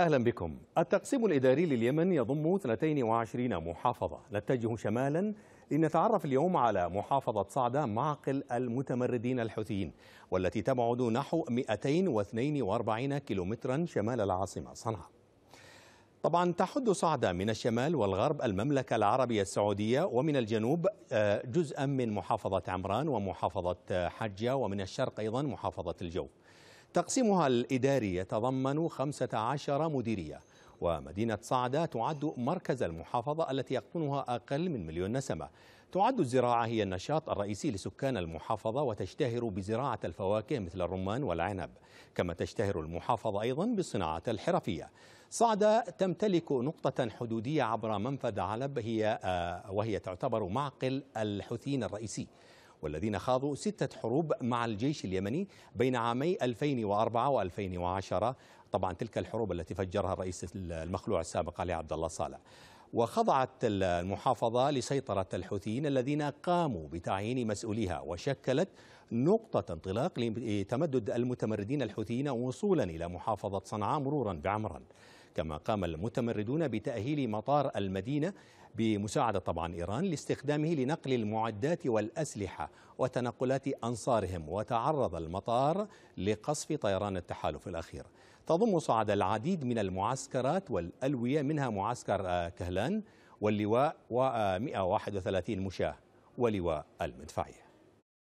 أهلا بكم التقسيم الإداري لليمن يضم 22 محافظة نتجه شمالا لنتعرف اليوم على محافظة صعدة معقل المتمردين الحوثيين والتي تبعد نحو 242 كيلومترا شمال العاصمة صنعاء طبعا تحد صعدة من الشمال والغرب المملكة العربية السعودية ومن الجنوب آه، جزءا من محافظة عمران ومحافظة آه، حجة ومن الشرق أيضا محافظة الجوف تقسيمها الإداري يتضمن 15 مديرية ومدينة صعدة تعد مركز المحافظة التي يقطنها أقل من مليون نسمة تعد الزراعة هي النشاط الرئيسي لسكان المحافظة وتشتهر بزراعة الفواكه مثل الرمان والعنب كما تشتهر المحافظة أيضا بالصناعة الحرفية صعدة تمتلك نقطة حدودية عبر منفذ علب هي آه، وهي تعتبر معقل الحوثيين الرئيسي والذين خاضوا ستة حروب مع الجيش اليمني بين عامي 2004 و2010 طبعا تلك الحروب التي فجرها الرئيس المخلوع السابق علي عبد الله صالح وخضعت المحافظة لسيطرة الحوثيين الذين قاموا بتعيين مسؤوليها وشكلت نقطة انطلاق لتمدد المتمردين الحوثيين وصولا إلى محافظة صنعاء مرورا بعمران كما قام المتمردون بتأهيل مطار المدينة بمساعدة طبعا إيران لاستخدامه لنقل المعدات والأسلحة وتنقلات أنصارهم وتعرض المطار لقصف طيران التحالف الأخير تضم صعد العديد من المعسكرات والألوية منها معسكر آه، كهلان واللواء و 131 مشاة ولواء المدفعيه